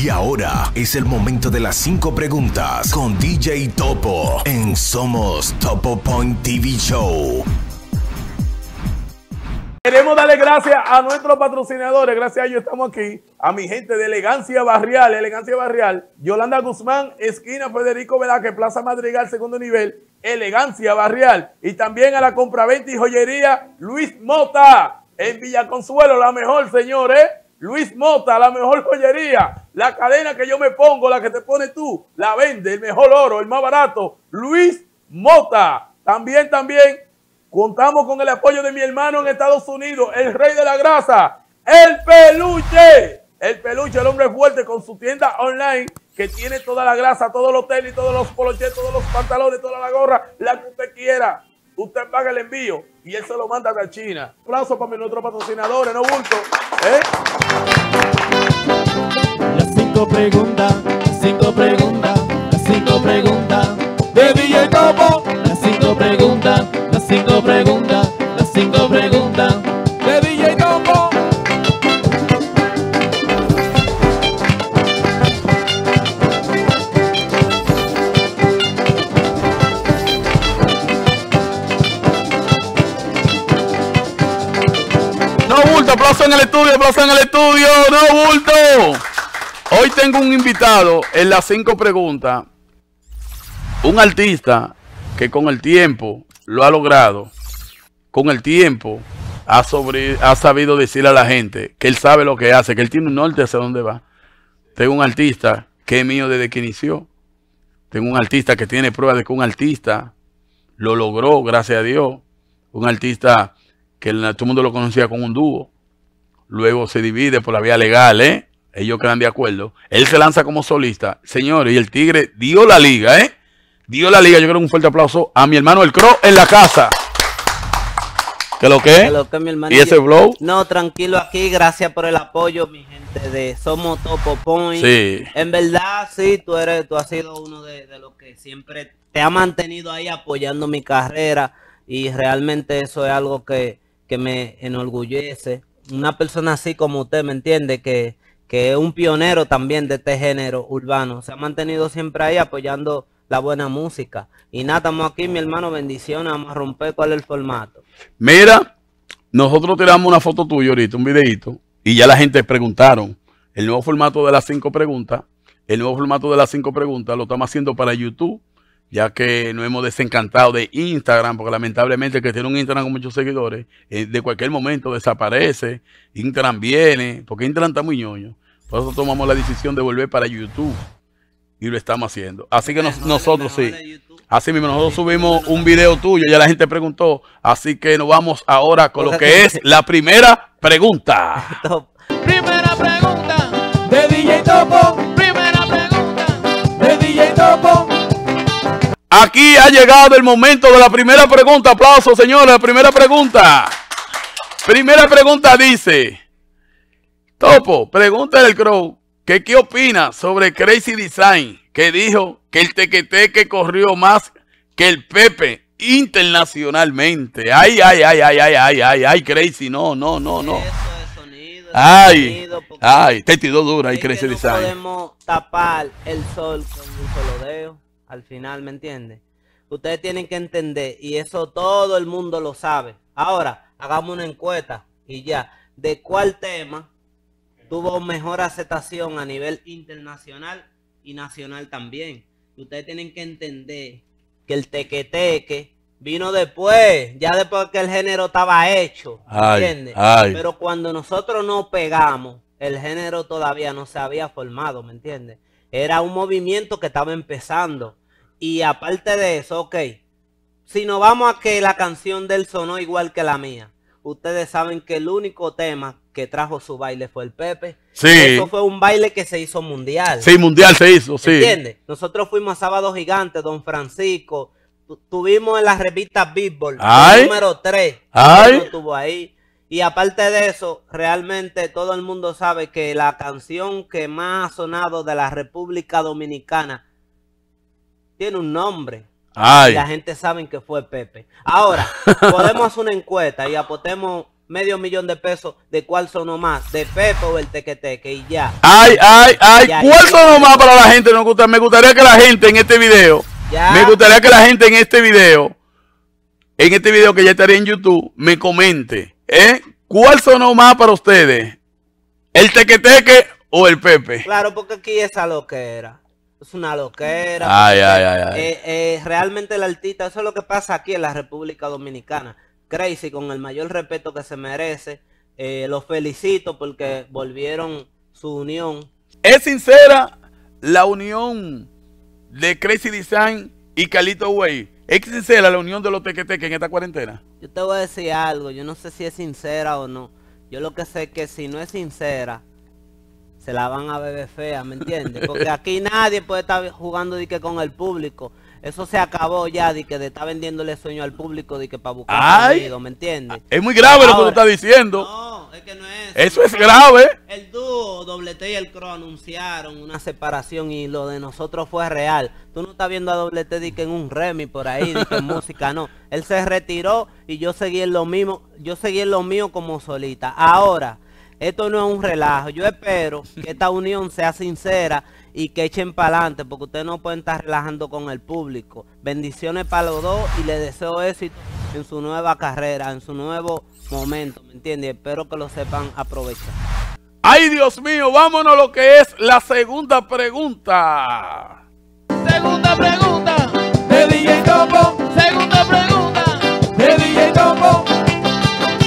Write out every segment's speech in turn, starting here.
Y ahora es el momento de las cinco preguntas con DJ Topo en Somos Topo Point TV Show. Queremos darle gracias a nuestros patrocinadores, gracias a ellos estamos aquí, a mi gente de Elegancia Barrial, Elegancia Barrial, Yolanda Guzmán, esquina Federico Velázquez, Plaza Madrigal, segundo nivel, Elegancia Barrial, y también a la compraventa y joyería Luis Mota, en Villa Consuelo, la mejor señores. Luis Mota, la mejor joyería, la cadena que yo me pongo, la que te pones tú, la vende, el mejor oro, el más barato, Luis Mota. También, también, contamos con el apoyo de mi hermano en Estados Unidos, el rey de la grasa, el peluche. El peluche, el hombre fuerte con su tienda online que tiene toda la grasa, todos los tenis, todos los poloches, todos los pantalones, toda la gorra, la que usted quiera. Usted paga el envío y él se lo manda a China. aplauso para nuestros patrocinadores, no bulto. ¿Eh? Las cinco preguntas, las cinco preguntas, las cinco preguntas de Villa Las cinco preguntas, las cinco preguntas. aplauso en el estudio, aplauso en el estudio, no bulto. Hoy tengo un invitado en las cinco preguntas. Un artista que con el tiempo lo ha logrado, con el tiempo ha, ha sabido decirle a la gente que él sabe lo que hace, que él tiene un norte hacia dónde va. Tengo un artista que es mío desde que inició. Tengo un artista que tiene pruebas de que un artista lo logró, gracias a Dios. Un artista que todo el mundo lo conocía como un dúo luego se divide por la vía legal, ¿eh? Ellos quedan de acuerdo. Él se lanza como solista. Señores, y el Tigre dio la liga, ¿eh? Dio la liga. Yo quiero un fuerte aplauso a mi hermano El Cro en la casa. ¿Qué lo que? lo que mi ¿Y ese blow? No, tranquilo aquí. Gracias por el apoyo, mi gente de Somos Topo Point. Sí. En verdad, sí, tú, eres, tú has sido uno de, de los que siempre te ha mantenido ahí apoyando mi carrera. Y realmente eso es algo que, que me enorgullece una persona así como usted, ¿me entiende? Que, es un pionero también de este género urbano. Se ha mantenido siempre ahí apoyando la buena música. Y nada, estamos aquí, mi hermano, bendiciones, vamos a romper cuál es el formato. Mira, nosotros tiramos una foto tuya ahorita, un videito, y ya la gente preguntaron. El nuevo formato de las cinco preguntas, el nuevo formato de las cinco preguntas lo estamos haciendo para YouTube ya que nos hemos desencantado de Instagram, porque lamentablemente el que tiene un Instagram con muchos seguidores, eh, de cualquier momento desaparece, Instagram viene, porque Instagram está muy ñoño. Por eso tomamos la decisión de volver para YouTube y lo estamos haciendo. Así que nosotros sí. Así mismo, nosotros subimos un video tuyo, ya la gente preguntó. Así que nos vamos ahora con lo que es la primera pregunta. Primera pregunta de DJ Topo. Primera pregunta de DJ Topo. Aquí ha llegado el momento de la primera pregunta. Aplausos, señores. La primera pregunta. Primera pregunta dice: Topo, pregunta del Crow qué opina sobre Crazy Design, que dijo que el tequeteque que corrió más que el Pepe internacionalmente. Ay, ay, ay, ay, ay, ay, ay, ay, Crazy, no, no, no, no. Ay, ay, te tiró dura y Crazy Design. podemos tapar el sol con un solo al final, ¿me entiende? Ustedes tienen que entender y eso todo el mundo lo sabe. Ahora, hagamos una encuesta y ya. ¿De cuál tema tuvo mejor aceptación a nivel internacional y nacional también? Ustedes tienen que entender que el tequeteque vino después, ya después que el género estaba hecho, ¿entiendes? Pero cuando nosotros no pegamos, el género todavía no se había formado, ¿me entiendes? Era un movimiento que estaba empezando. Y aparte de eso, ok, si nos vamos a que la canción de él sonó igual que la mía, ustedes saben que el único tema que trajo su baile fue el Pepe. Sí. Eso fue un baile que se hizo mundial. Sí, mundial se hizo, sí. ¿Entiendes? Nosotros fuimos a Sábado Gigante, Don Francisco, tuvimos en la revista Billboard, número 3. Ay. ahí. Y aparte de eso, realmente todo el mundo sabe que la canción que más ha sonado de la República Dominicana tiene un nombre. Ay. la gente sabe que fue Pepe. Ahora, podemos hacer una encuesta y apostemos medio millón de pesos de cuál sonó más, de Pepe o el Tequeteque y ya. Ay, ay, ay, ¿cuál sonó más para la gente? me gustaría que la gente en este video, me gustaría que la gente en este video, en este video que ya estaría en YouTube, me comente. ¿Eh? ¿Cuál sonó más para ustedes? ¿El tequeteque o el Pepe? Claro, porque aquí esa loquera. Es una loquera. Ay, ay, ay, eh, eh, realmente el artista, eso es lo que pasa aquí en la República Dominicana. Crazy, con el mayor respeto que se merece. Eh, los felicito porque volvieron su unión. Es sincera la unión de Crazy Design y Calito Way. ¿Es sincera la unión de los tequeteques en esta cuarentena? Yo te voy a decir algo, yo no sé si es sincera o no. Yo lo que sé es que si no es sincera, se la van a beber fea, ¿me entiendes? Porque aquí nadie puede estar jugando con el público. Eso se acabó ya de que de estar vendiéndole sueño al público de que para buscar un ¿me entiendes? Es muy grave lo que tú estás diciendo. Eso es grave. El dúo Doble T y el Cro anunciaron una separación y lo de nosotros fue real. Tú no estás viendo a Doble T que en un remi por ahí, di música, no. Él se retiró y yo seguí en lo mismo, yo seguí en lo mío como solita. Ahora, esto no es un relajo. Yo espero que esta unión sea sincera y que echen para adelante, porque ustedes no pueden estar relajando con el público. Bendiciones para los dos y le deseo éxito en su nueva carrera, en su nuevo momento, ¿me entiendes? Espero que lo sepan aprovechar. ¡Ay, Dios mío! Vámonos a lo que es la segunda pregunta. Segunda pregunta de DJ Topo. Segunda pregunta de DJ Topo.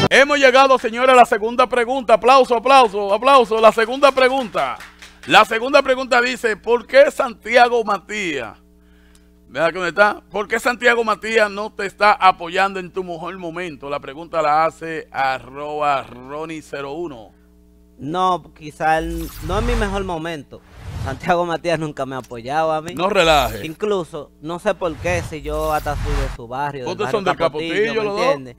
Hemos llegado, señores, a la segunda pregunta. Aplauso, aplauso, aplauso. La segunda pregunta. La segunda pregunta dice, ¿por qué Santiago Matías está? ¿Por qué Santiago Matías no te está apoyando en tu mejor momento? La pregunta la hace arroba Ronnie01. No, quizás no es mi mejor momento. Santiago Matías nunca me ha apoyado a mí. No relaje. Incluso, no sé por qué, si yo hasta soy de su barrio. de son de Capotillo, los entiendes?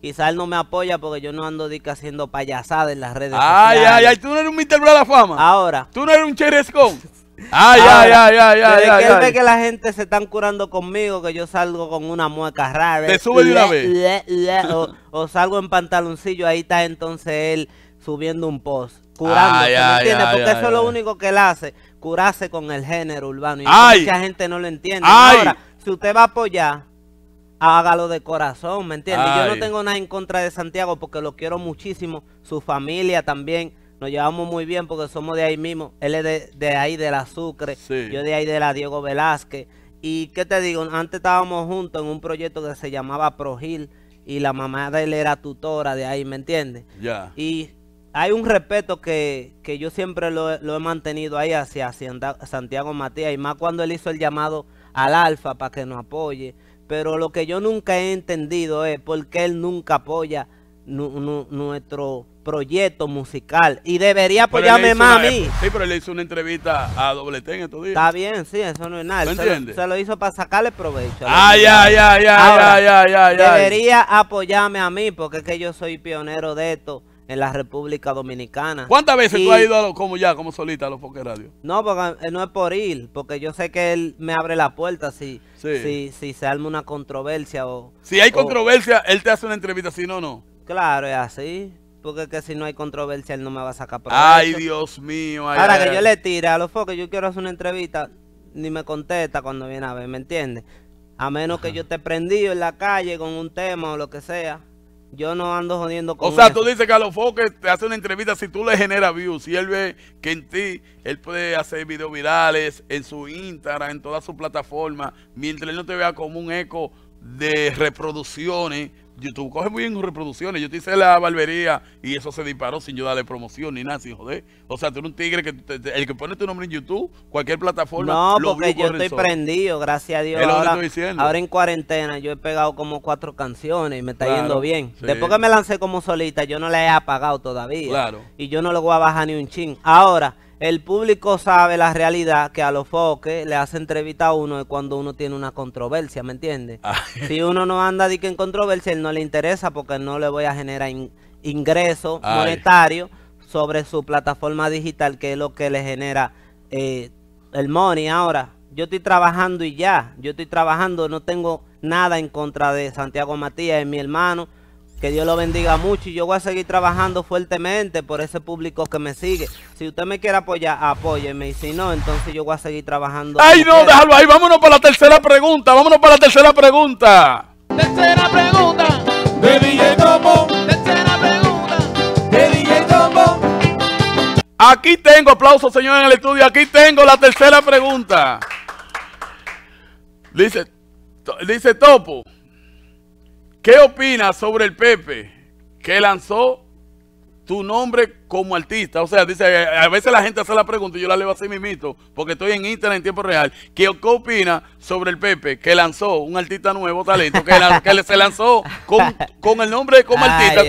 Quizás él no me apoya porque yo no ando dica haciendo payasada en las redes sociales. Ay, ay, ay, tú no eres un Mr. de la Fama. Ahora. Tú no eres un Cherescón. ay, ya, ya, ya, ya. ya, que él ve que la gente se están curando conmigo, que yo salgo con una mueca rara. Te sube de vez. o, salgo en pantaloncillo, ahí está entonces él subiendo un post, curando, ¿me entiendes? Porque eso es lo único que él hace, curarse con el género urbano. Y mucha gente no lo entiende. Ahora, si usted va a apoyar, hágalo de corazón, ¿me entiende? Yo no tengo nada en contra de Santiago porque lo quiero muchísimo, su familia también nos llevamos muy bien porque somos de ahí mismo. Él es de, ahí, de la Sucre. Yo de ahí, de la Diego Velázquez. Y qué te digo, antes estábamos juntos en un proyecto que se llamaba Progil y la mamá de él era tutora de ahí, ¿me entiendes? Ya. Y hay un respeto que, que yo siempre lo, lo, he mantenido ahí hacia Santiago Matías y más cuando él hizo el llamado al Alfa para que nos apoye. Pero lo que yo nunca he entendido es por qué él nunca apoya nuestro proyecto musical y debería apoyarme más a mí. Sí, pero le hizo una entrevista a Doble en estos días. Está bien, sí, eso no es nada. se, lo, hizo para sacarle provecho. Ay, ay, ay, ay, ay, Debería apoyarme a mí porque es que yo soy pionero de esto en la República Dominicana. ¿Cuántas veces tú has ido como ya, como solita a los Poker Radio? No, porque eh, no es por ir, porque yo sé que él me abre la puerta si, si, si se arma una controversia o... Si hay controversia, él te hace una entrevista, si no, no. Claro, es así porque que si no hay controversia, él no me va a sacar para Ay, Dios mío. Ay, Ahora que yo le tire a los foques, yo quiero hacer una entrevista, ni me contesta cuando viene a ver, ¿me entiendes? A menos que yo te prendido en la calle con un tema o lo que sea. Yo no ando jodiendo con O sea, tú dices que a los foques te hace una entrevista si tú le generas views. Si él ve que en ti, él puede hacer videos virales en su Instagram, en todas sus plataformas, mientras él no te vea como un eco de reproducciones YouTube coge muy bien reproducciones. Yo te hice la barbería y eso se disparó sin yo darle promoción ni nada, sin joder. O sea, tú eres un tigre que el que pone tu nombre en YouTube, cualquier plataforma. No, porque yo estoy prendido, gracias a Dios. Ahora, en cuarentena yo he pegado como cuatro canciones y me está yendo bien. Después que me lancé como solita, yo no la he apagado todavía. Claro. Y yo no lo voy a bajar ni un ching. Ahora. El público sabe la realidad que a los foques le hace entrevista a uno cuando uno tiene una controversia, ¿me entiendes? Ah. si uno no anda diciendo que en controversia, él no le interesa porque no le voy a generar ingresos ingreso monetario sobre su plataforma digital, que es lo que le genera eh, el money ahora. Yo estoy trabajando y ya, yo estoy trabajando, no tengo nada en contra de Santiago Matías, es mi hermano, que Dios lo bendiga mucho y yo voy a seguir trabajando fuertemente por ese público que me sigue. Si usted me quiere apoyar, apóyeme. Y si no, entonces yo voy a seguir trabajando. ¡Ay, no! Déjalo ahí. Vámonos para la tercera pregunta. Vámonos para la tercera pregunta. Tercera pregunta. De DJ Topo. Tercera pregunta. De DJ Topo. Aquí tengo, aplauso, señor en el estudio, aquí tengo la tercera pregunta. Dice, dice Topo. ¿Qué opina sobre el Pepe que lanzó tu nombre como artista? O sea, dice, a veces la gente hace la pregunta y yo la leo así mismito, porque estoy en Instagram en tiempo real. ¿Qué, qué sobre el Pepe que lanzó un artista nuevo, talento, que, se lanzó con, con, el nombre como artista?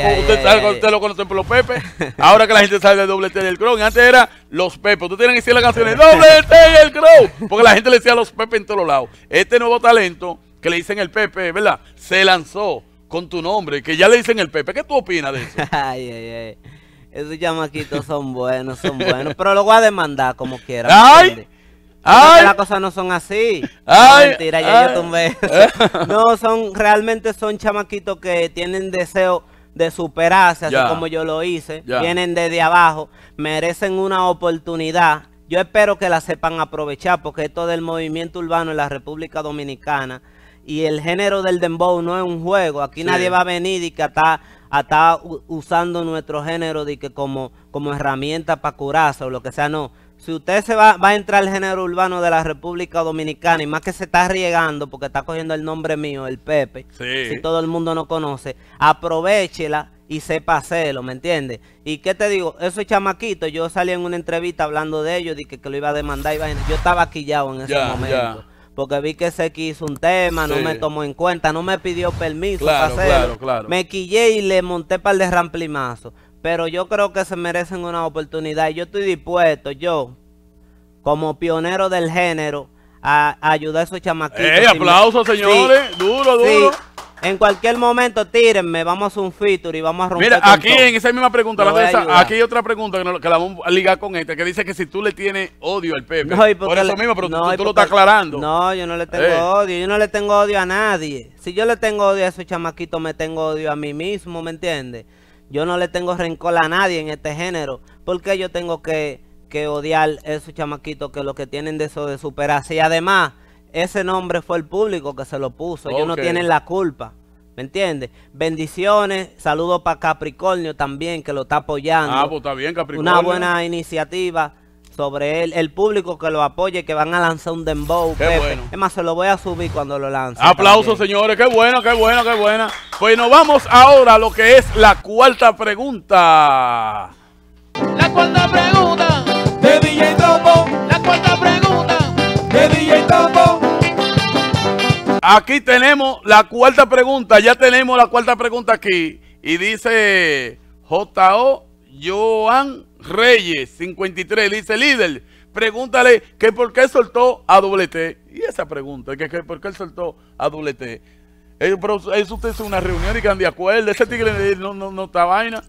usted, lo conoce por los Pepe. Ahora que la gente sabe de doble T del Crow. Antes era los Pepe. Tú tienes que decir las canciones doble T del Crow. Porque la gente le decía los Pepe en todos lados. Este nuevo talento que le dicen el Pepe, ¿verdad? Se lanzó con tu nombre, que ya le dicen el Pepe. ¿Qué tú opinas de eso? ay, ay, ay. Esos chamaquitos son buenos, son buenos. Pero lo voy a demandar como quiera. ¡Ay! ¡Ay! Las cosas no son así. No, mentira, yo tumbé No, son, realmente son chamaquitos que tienen deseo de superarse, así como yo lo hice. Vienen desde abajo, merecen una oportunidad. Yo espero que la sepan aprovechar, porque esto del movimiento urbano en la República Dominicana y el género del dembow no es un juego. Aquí nadie va a venir y que está, está usando nuestro género de que como, como herramienta para curarse o lo que sea, no. Si usted se va, va a entrar al género urbano de la República Dominicana y más que se está riegando porque está cogiendo el nombre mío, el Pepe, si todo el mundo no conoce, aprovechela y sepa hacerlo, ¿me entiendes? Y qué te digo, esos chamaquitos, yo salí en una entrevista hablando de ellos, y que, que, lo iba a demandar y Yo estaba quillado en ese momento porque vi que se quiso un tema, no me tomó en cuenta, no me pidió permiso. para Me quillé y le monté para de ramplimazo. Pero yo creo que se merecen una oportunidad. Yo estoy dispuesto, yo, como pionero del género, a, ayudar a esos chamaquitos. ¡Ey, aplausos, señores! ¡Duro, duro! En cualquier momento, tírenme. Vamos a un feature y vamos a romper. Mira, aquí en esa misma pregunta, aquí hay otra pregunta que, la vamos a ligar con esta, que dice que si tú le tienes odio al Pepe. No, por eso mismo, pero tú, lo estás aclarando. No, yo no le tengo eh. odio. Yo no le tengo odio a nadie. Si yo le tengo odio a esos chamaquitos, me tengo odio a mí mismo, ¿me entiendes? Yo no le tengo rencor a nadie en este género. Porque yo tengo que, que odiar a esos chamaquitos que lo que tienen de eso de superarse. Y además ese nombre fue el público que se lo puso. Ellos no tienen la culpa. ¿Me entiendes? Bendiciones. Saludos para Capricornio también, que lo está apoyando. Ah, pues está bien, Capricornio. Una buena iniciativa sobre él. El público que lo apoye, que van a lanzar un dembow. Qué Es más, se lo voy a subir cuando lo lance. Aplausos, señores. Qué bueno, qué bueno, qué buena. Bueno, pues vamos ahora a lo que es la cuarta pregunta. La cuarta pregunta. Aquí tenemos la cuarta pregunta, ya tenemos la cuarta pregunta aquí. Y dice J.O. Joan Reyes, 53, dice líder, pregúntale que por qué soltó a WT. Y esa pregunta, que, por qué soltó a WT. Eso usted una reunión y que de acuerdo, ese tigre no, no, no está vaina.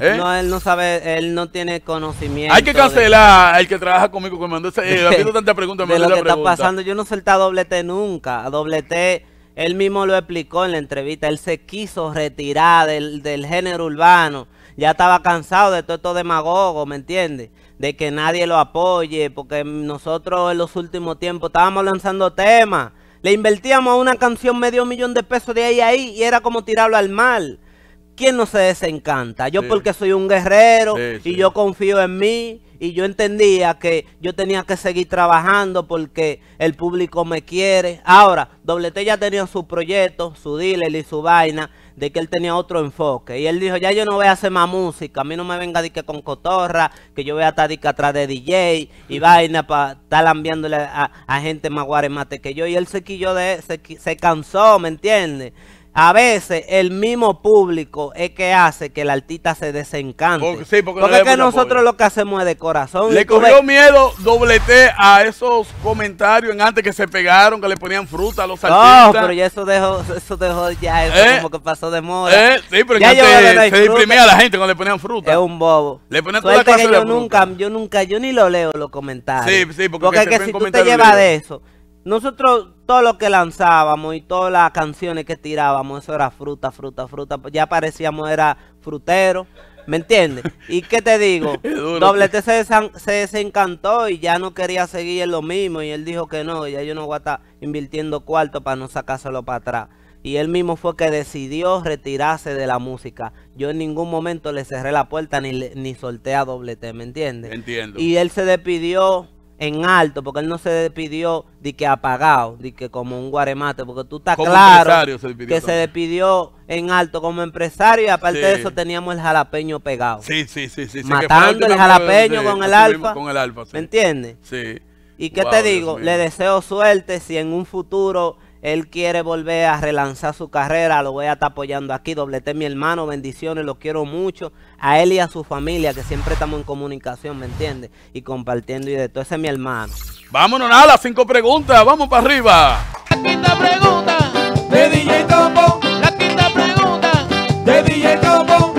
¿Eh? No, él no sabe, él no tiene conocimiento. Hay que cancelar al que trabaja conmigo que eh, pregunta, me pasando, yo no suelto a doble T nunca. A doble T, él mismo lo explicó en la entrevista. Él se quiso retirar del, del género urbano. Ya estaba cansado de todo esto demagogo, ¿me entiendes? De que nadie lo apoye, porque nosotros en los últimos tiempos estábamos lanzando temas. Le invertíamos a una canción medio millón de pesos de ahí a ahí y era como tirarlo al mar ¿quién no se desencanta? Yo porque soy un guerrero y yo confío en mí y yo entendía que yo tenía que seguir trabajando porque el público me quiere. Ahora, T ya tenía su proyecto, su dealer y su vaina, de que él tenía otro enfoque. Y él dijo, ya yo no voy a hacer más música, a mí no me venga de que con cotorra, que yo voy a estar atrás de DJ y vaina para estar lambiándole a, gente más guaremate que yo. Y él se quilló de, se, se cansó, ¿me entiendes? A veces el mismo público es que hace que el artista se desencante. Porque, que nosotros lo que hacemos es de corazón. Le cogió miedo doblete a esos comentarios antes que se pegaron, que le ponían fruta a los artistas. No, pero ya eso dejó, eso dejó ya, eso eh, como que pasó de moda. Eh, sí, pero ya se imprimía a la gente cuando le ponían fruta. Es un bobo. Le toda clase yo nunca, yo nunca, yo ni lo leo los comentarios. Sí, sí, porque, porque que, que si tú te llevas de eso, nosotros todo lo que lanzábamos y todas las canciones que tirábamos, eso era fruta, fruta, fruta. Ya parecíamos era frutero, ¿me entiendes? ¿Y qué te digo? Doble se, se, desencantó y ya no quería seguir lo mismo y él dijo que no, ya yo no voy a estar invirtiendo cuarto para no sacárselo para atrás. Y él mismo fue que decidió retirarse de la música. Yo en ningún momento le cerré la puerta ni, ni solté a Doble ¿me entiendes? Entiendo. Y él se despidió en alto, porque él no se despidió de que apagado, de que como un guaremate, porque tú estás claro que se despidió en alto como empresario y aparte de eso teníamos el jalapeño pegado. Sí, matando el jalapeño con, el alfa, con el alfa. ¿Me entiendes? Sí. ¿Y qué te digo? Le deseo suerte si en un futuro él quiere volver a relanzar su carrera. Lo voy a estar apoyando aquí. Doblete mi hermano. Bendiciones. Lo quiero mucho. A él y a su familia, que siempre estamos en comunicación, ¿me entiendes? Y compartiendo y de todo. Ese es mi hermano. Vámonos a las cinco preguntas. Vamos para arriba. La quinta pregunta de DJ Topo. La quinta pregunta de DJ Topo.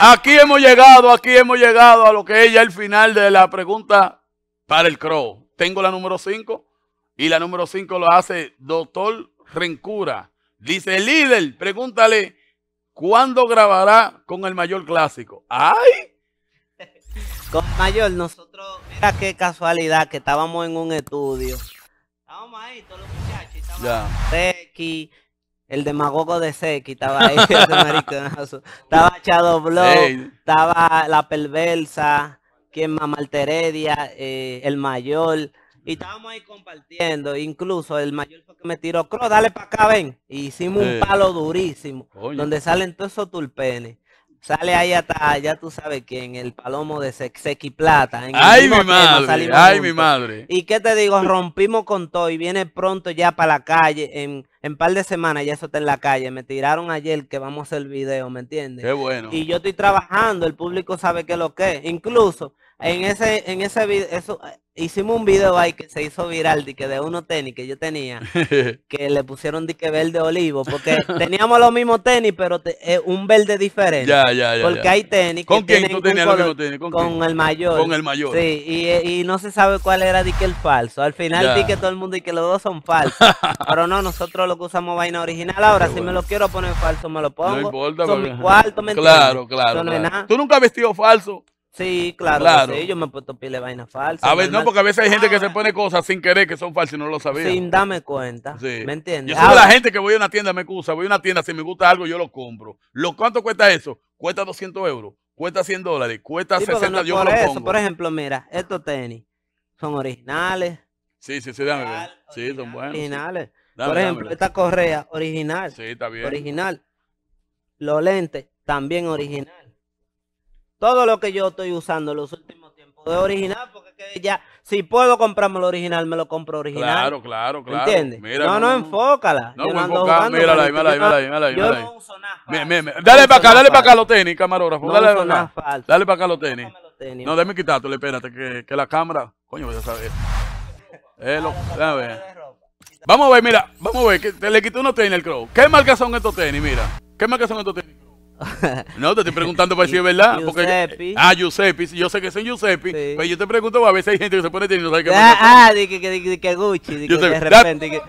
Aquí hemos llegado, aquí hemos llegado a lo que es ya el final de la pregunta para el Crow. Tengo la número cinco. Y la número 5 lo hace doctor Rencura. Dice, líder, pregúntale, ¿cuándo grabará con el mayor clásico? ¡Ay! Con mayor, nosotros, mira qué casualidad que estábamos en un estudio. Estábamos ahí, todos los muchachos, Seki, el demagogo de Seki estaba ahí, Estaba Chado Blow, estaba La Perversa, quien Mamalteredia, eh, el mayor. Y estábamos ahí compartiendo, incluso el mayor que me tiró, Cro, dale para acá, ven. hicimos un palo durísimo, donde salen todos esos tulpenes. Sale ahí hasta, ya tú sabes quién, el palomo de Sexequi Plata. ay, mi madre, ay, mi madre. Y qué te digo, rompimos con todo y viene pronto ya para la calle. En, en par de semanas ya eso está en la calle. Me tiraron ayer que vamos a hacer el video, ¿me entiendes? Qué bueno. Y yo estoy trabajando, el público sabe que es lo que es. Incluso en ese, en ese video, eso, hicimos un video ahí que se hizo viral de que de uno tenis que yo tenía, que le pusieron dique verde olivo, porque teníamos los mismos tenis, pero eh, un verde diferente. Ya, ya, ya. Porque hay tenis. ¿Con que tú tenías tenis? ¿Con, el mayor. Con el mayor. Sí, y, no se sabe cuál era dique el falso. Al final di que todo el mundo Y que los dos son falsos. pero no, nosotros lo que usamos vaina original. Ahora, si me lo quiero poner falso, me lo pongo. No importa, Son mi cuarto, Claro, claro. ¿Tú nunca has vestido falso? Sí, claro. yo me he puesto pile vaina falsa. A ver, no, porque a veces hay gente que se pone cosas sin querer que son falsas y no lo sabía. Sin darme cuenta. Sí. ¿Me entiendes? Yo soy la gente que voy a una tienda, me excusa, voy a una tienda, si me gusta algo, yo lo compro. ¿Lo, ¿Cuánto cuesta eso? Cuesta 200 euros, cuesta 100 dólares, cuesta 60, yo por lo Por ejemplo, mira, estos tenis son originales. Sí, sí, sí, dame Sí, son buenos. Originales. por ejemplo, esta correa, original. Sí, está bien. Original. Los lentes, también original. Todo lo que yo estoy usando en los últimos tiempos de original, porque ya, si puedo comprarme lo original, me lo compro original. Claro, claro, claro. ¿Entiendes? no, no, enfócala. No, no enfócala. Mírala, mírala, mírala, mírala. Yo no uso nada. Dale para acá, dale para acá los tenis, camarógrafo. dale para acá. Dale para acá los tenis. No, déjame quitártelo, espérate, que, que la cámara. Coño, voy a saber. Vamos a ver, mira, vamos a ver, que te le quité unos tenis al Crow. ¿Qué marca son estos tenis? Mira, ¿qué marca son estos tenis? no, te estoy preguntando para si es verdad. Porque, ah, Giuseppe. Yo sé que son Giuseppe. Pero yo te pregunto, a veces hay gente que se pone y no sabe qué Ah, ah de que, que Gucci. De, que, de repente.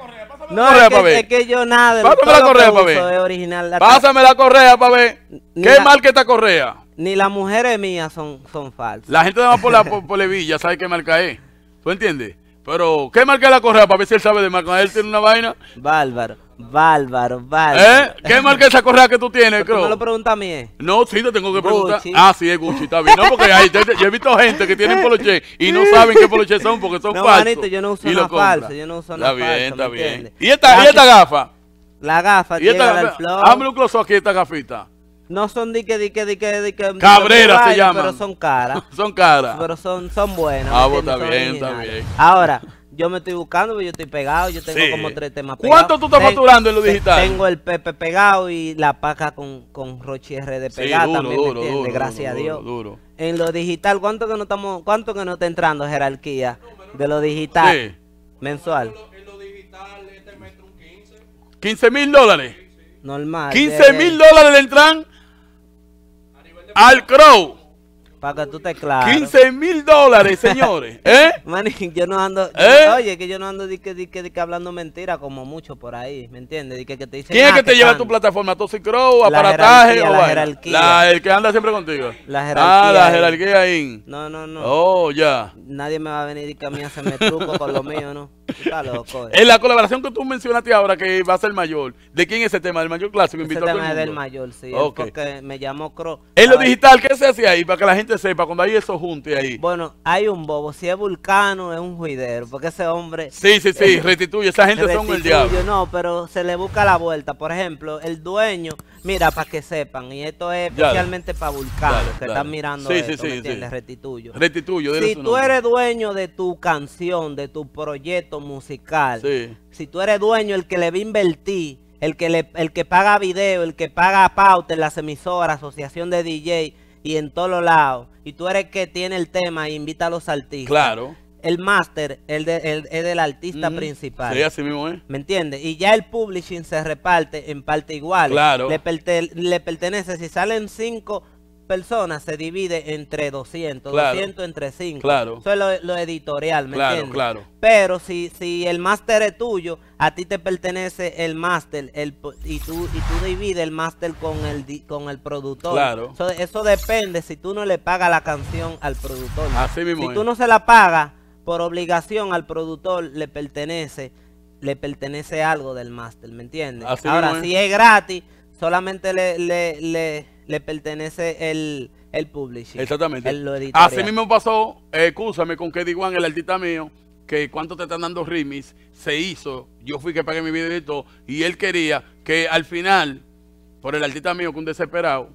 No, es, que, yo nada. Pásame la correa para ver. Original, Pásame la correa para ver. Qué marca mal que esta correa. Ni las mujeres mías son, son falsas. La gente de más por la por, por Levilla sabe qué marca es. ¿Tú entiendes? Pero, ¿qué marca la correa para ver si él sabe de marca? Él tiene una vaina. Bárbaro. Bárbaro, bárbaro. ¿Eh? ¿Qué marca esa correa que tú tienes, creo? No lo preguntas a mí, eh? No, sí, te tengo que preguntar. Ah, sí, es Gucci, está bien. No, porque ahí, yo, he visto gente que tiene poloche y no saben qué poloche son porque son no, falsos. Manito, yo no uso nada falso, yo no uso nada Está bien, está bien. ¿Y esta, ¿Y esta gafa? La gafa, ¿Y esta, un close aquí, esta gafita. No son dique, que, di que, di que, Cabrera se llama. Pero son caras. son caras. Pero son, son buenas. Ah, está bien, está bien. Ahora yo me estoy buscando, yo estoy pegado, yo tengo como tres temas pegados. ¿Cuánto tú estás tengo, en lo digital? Tengo el Pepe pegado y la paja con, con Rochi RD pegada también, Gracias a Dios. En lo digital, ¿cuánto que no estamos, cuánto que no está entrando jerarquía de lo digital mensual? En lo digital este metro 15. 15 mil dólares. Normal. 15 mil dólares le entran al Crow. Para que tú te claro. 15 mil dólares, señores. ¿Eh? yo no ando. ¿Eh? Oye, que yo no ando di que, hablando mentira como mucho por ahí. ¿Me entiendes? que, te ¿Quién es ah, que te lleva a tu plataforma? a Crow? ¿Aparataje? La, o la jerarquía. La, el que anda siempre contigo. La ah, jerarquía. Ah, la jerarquía ahí. No, no, no. Oh, ya. Nadie me va a venir y que a mí hacerme truco con lo mío, ¿no? es eh. En la colaboración que tú mencionaste ahora, que va a ser mayor, ¿de quién es ese tema? ¿Del mayor clásico? el tema es del mayor, sí. porque me llamo Cro. En lo digital, ¿qué se hace ahí? Para que la gente sepa, cuando hay eso junto ahí. Bueno, hay un bobo. Si es vulcano, es un juidero. Porque ese hombre. Sí, sí, sí. Eh, restituye. Esa gente son el diablo. No, pero se le busca la vuelta. Por ejemplo, el dueño. Mira, para que sepan. Y esto es especialmente para Vulcano que están mirando. Sí, sí, sí, ¿me Restituyo. Restituyo. Si tú eres dueño de tu canción, de tu proyecto musical, si tú eres dueño, el que le va a invertir, el que, le, el que paga video, el que paga pauta en las emisoras, asociación de DJ y en todos los lados, y tú eres el que tiene el tema e invita a los artistas. Claro. El máster es el, del artista principal. Sí, así mismo es. ¿Me entiendes? Y ya el publishing se reparte en parte igual. Claro. Le, le pertenece, si salen cinco personas se divide entre 200, 200 entre 5. Claro. Eso es lo, editorial, ¿me claro, entiendes? Pero si, si el máster es tuyo, a ti te pertenece el máster el, y, tú, y tú divides el máster con el, con el productor. Claro. Eso, depende si tú no le pagas la canción al productor. Así mismo. Si tú no se la pagas, por obligación al productor le pertenece le pertenece algo del máster, ¿me entiendes? Ahora, si es gratis, solamente le, le, le le pertenece el, el publishing. Exactamente. Así mismo pasó, escúchame, eh, con Keddy Juan, el artista mío, que cuánto te están dando remis se hizo, yo fui que pagué mi videito y todo, y él quería que al final, por el artista mío, que un desesperado,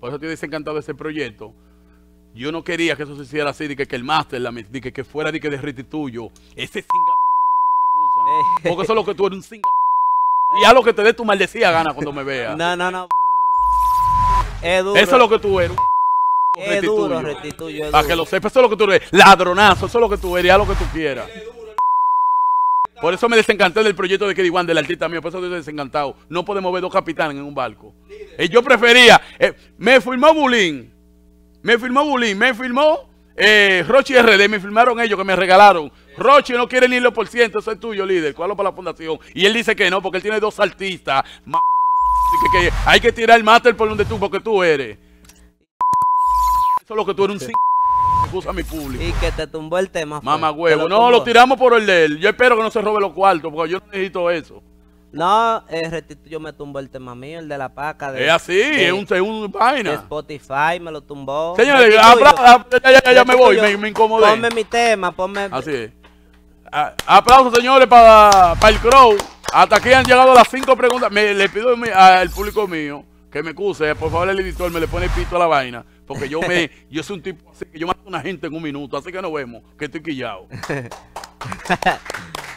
por eso te desencantado de ese proyecto, yo no quería que eso se hiciera así, de que, el máster, de que, que fuera de que de restituyo, ese singa, me porque eso es lo que tú eres un singa, y a lo que te dé tu maldecía gana cuando me veas. No, no, no. Eso es lo que tú eres. Es duro, Para que lo sepas, eso es lo que tú eres. Ladronazo, eso es lo que tú eres, haz lo que tú quieras. Por eso me desencanté del proyecto de Kid One, del artista mío. Por eso estoy desencantado. No podemos ver dos capitanes en un barco. Y eh, yo prefería. Eh, me firmó Bulín. Me firmó Bulín. Me firmó eh, Rochi RD. Me firmaron ellos que me regalaron. Rochi no quiere ni los por ciento. Eso es tuyo, líder. ¿Cuál es para la fundación? Y él dice que no, porque él tiene dos artistas. Que, que hay que tirar el máster por donde tú, porque tú eres. Eso es lo que tú eres un sí. a mi público. Y que te tumbó el tema. Mamá huevo. no, lo tiramos por el de él. Yo espero que no se robe los cuartos, porque yo necesito eso. No, eh, yo me tumbó el tema mío, el de la paca. De, es así, es, un, segundo vaina. Spotify me lo tumbó. Señores, Ya, ya, me voy, me, me, incomodé. Ponme mi tema, ponme. Así es. Aplausos, señores, para, para el Crow. Hasta aquí han llegado las cinco preguntas. le pido al público mío que me excuse. Por favor, el editor me le pone el pito a la vaina. Porque yo me, yo soy un tipo así que yo mato a una gente en un minuto. Así que nos vemos, que estoy quillado.